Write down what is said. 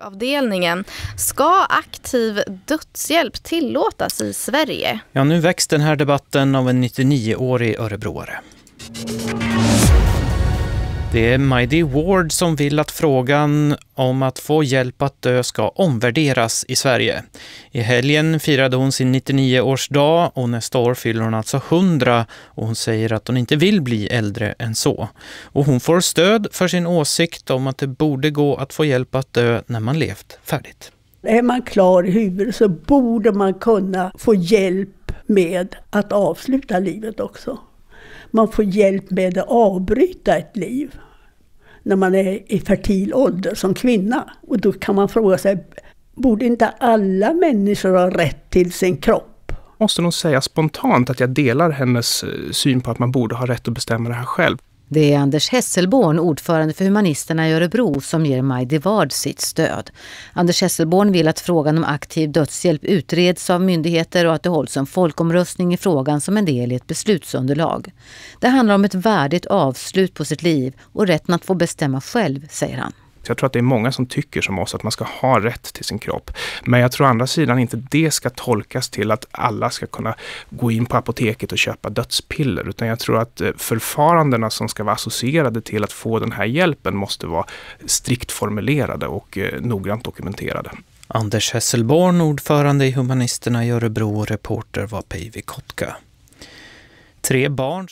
avdelningen. Ska aktiv dödshjälp tillåtas i Sverige? Ja, nu väcks den här debatten av en 99-årig örebroare. Det är Mighty Ward som vill att frågan om att få hjälp att dö ska omvärderas i Sverige. I helgen firade hon sin 99-årsdag och nästa år fyller hon alltså 100 och hon säger att hon inte vill bli äldre än så. Och hon får stöd för sin åsikt om att det borde gå att få hjälp att dö när man levt färdigt. Är man klar i huvudet så borde man kunna få hjälp med att avsluta livet också man får hjälp med att avbryta ett liv. När man är i fertil ålder som kvinna. Och då kan man fråga sig, borde inte alla människor ha rätt till sin kropp? Måste nog säga spontant att jag delar hennes eh, syn på att man borde ha rätt att bestämma det här själv. Det är Anders Hesselborn, ordförande för Humanisterna i Örebro, som ger Maj Ward sitt stöd. Anders Hesselborn vill att frågan om aktiv dödshjälp utreds av myndigheter och att det hålls en folkomröstning i frågan som en del i ett beslutsunderlag. Det handlar om ett värdigt avslut på sitt liv och rätten att få bestämma själv, säger han. Så jag tror att det är många som tycker som oss att man ska ha rätt till sin kropp. Men jag tror å andra sidan inte det ska tolkas till att alla ska kunna gå in på apoteket och köpa dödspiller, utan jag tror att eh, förfarandena som ska vara associerade till att få den här hjälpen måste vara strikt formulerade och eh, noggrant dokumenterade. Anders Hesselborn, ordförande i Humanisterna i Örebro och reporter var Päivi Kotka. Tre barn